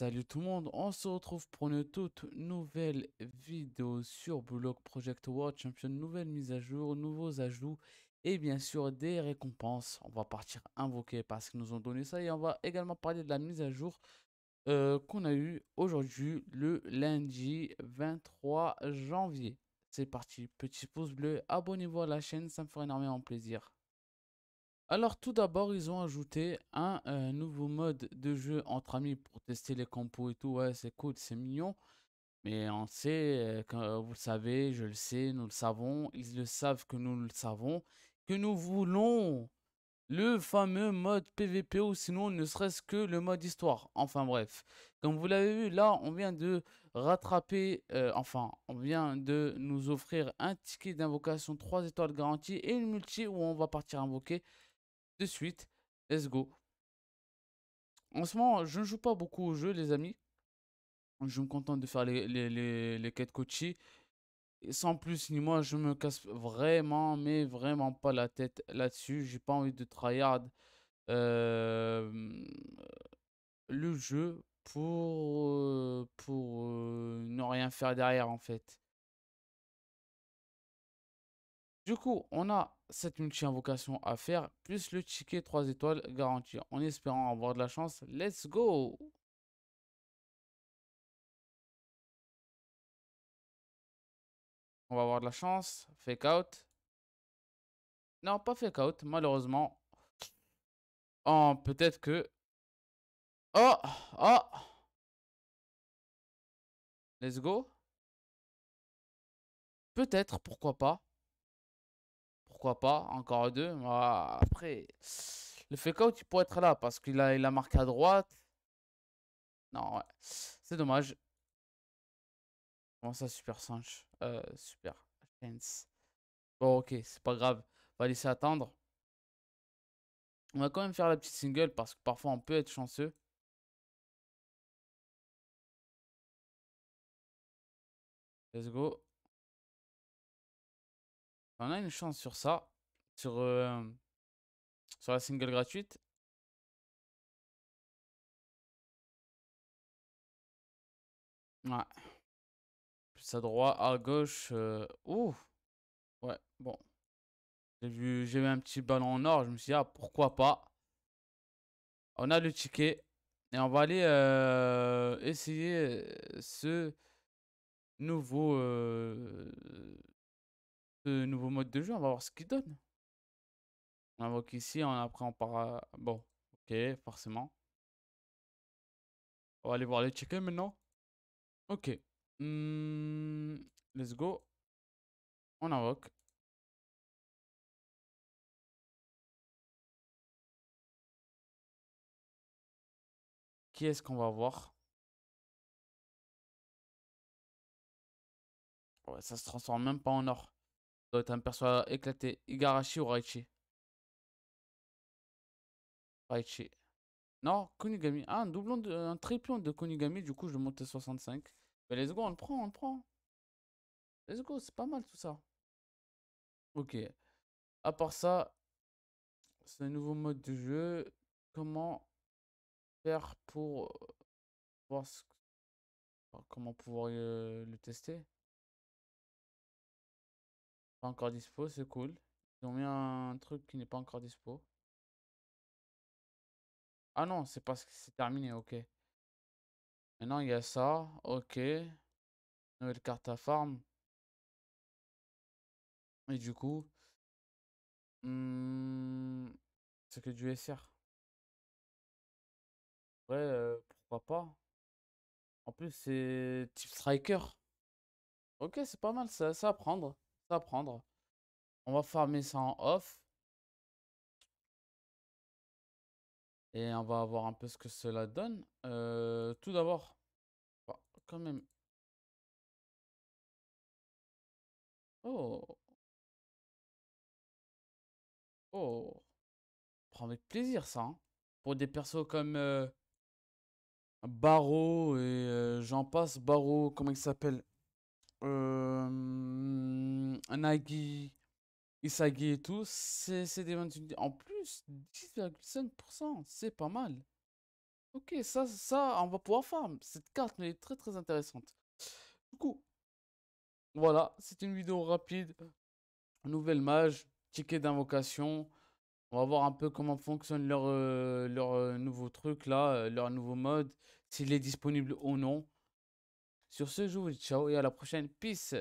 Salut tout le monde, on se retrouve pour une toute nouvelle vidéo sur blog Project World Champion, nouvelle mise à jour, nouveaux ajouts et bien sûr des récompenses. On va partir invoquer parce qu'ils nous ont donné ça et on va également parler de la mise à jour euh, qu'on a eu aujourd'hui le lundi 23 janvier. C'est parti, petit pouce bleu, abonnez-vous à la chaîne, ça me ferait énormément plaisir. Alors tout d'abord, ils ont ajouté un euh, nouveau mode de jeu entre amis pour tester les compos et tout. Ouais, c'est cool, c'est mignon. Mais on sait, euh, euh, vous le savez, je le sais, nous le savons, ils le savent que nous le savons, que nous voulons le fameux mode PVP ou sinon ne serait-ce que le mode histoire. Enfin bref, comme vous l'avez vu, là on vient de rattraper, enfin on vient de nous offrir un ticket d'invocation 3 étoiles garanties et une multi où on va partir invoquer de suite. Let's go. En ce moment, je ne joue pas beaucoup au jeu, les amis. Je me contente de faire les, les, les, les quêtes coachies. sans plus ni moi, je me casse vraiment, mais vraiment pas la tête là-dessus. J'ai pas envie de tryhard euh, le jeu pour, euh, pour euh, ne rien faire derrière en fait. Du coup, on a cette multi-invocation à faire, plus le ticket 3 étoiles garanti. En espérant avoir de la chance, let's go On va avoir de la chance. Fake out. Non, pas fake out, malheureusement. Oh, peut-être que... Oh Oh Let's go. Peut-être, pourquoi pas pourquoi pas, encore deux. Ah, après, le fake out, il pourrait être là parce qu'il a, il a marqué à droite. Non, C'est dommage. Comment ça, Super singe euh, Super. Bon, ok, c'est pas grave. On va laisser attendre. On va quand même faire la petite single parce que parfois on peut être chanceux. Let's go. On a une chance sur ça. Sur, euh, sur la single gratuite. Ouais. Plus à droite, à gauche. Euh, ouh. Ouais, bon. J'ai vu, j'ai un petit ballon en or. Je me suis dit, ah, pourquoi pas. On a le ticket. Et on va aller euh, essayer ce nouveau nouveau mode de jeu, on va voir ce qu'il donne. On invoque ici, on, après on part Bon, ok, forcément. On va aller voir les chickens maintenant. Ok. Mmh, let's go. On invoque. Qui est-ce qu'on va voir ça se transforme même pas en or doit être un perso éclaté. Igarashi ou Raichi Raichi. Non, Kunigami. Ah, un doublon, de, un triplon de Kunigami, du coup je vais monte 65. Mais let's go, on le prend, on le prend. Let's go, c'est pas mal tout ça. Ok. À part ça, C'est un nouveau mode de jeu, comment faire pour euh, voir ce... comment pouvoir euh, le tester pas encore dispo, c'est cool. Ils ont mis un truc qui n'est pas encore dispo. Ah non, c'est parce que c'est terminé, ok. Maintenant, il y a ça, ok. Nouvelle carte à farm. Et du coup, hmm, c'est que du SR. Ouais, euh, pourquoi pas. En plus, c'est type striker. Ok, c'est pas mal, ça, ça à prendre prendre. On va farmer ça en off. Et on va voir un peu ce que cela donne. Euh, tout d'abord, bah, quand même. Oh. Oh. Prends avec plaisir ça. Hein. Pour des persos comme euh, Barreau et euh, j'en passe. Barreau, comment il s'appelle Nagi, Isagi et tout, c'est des ventes En plus, 10,5%, c'est pas mal. Ok, ça, ça, on va pouvoir farm. Cette carte, elle est très très intéressante. Du coup, voilà, c'est une vidéo rapide. Nouvelle mage, ticket d'invocation. On va voir un peu comment fonctionne leur, euh, leur euh, nouveau truc là, euh, leur nouveau mode, s'il est disponible ou non. Sur ce, je vous dis ciao et à la prochaine. Peace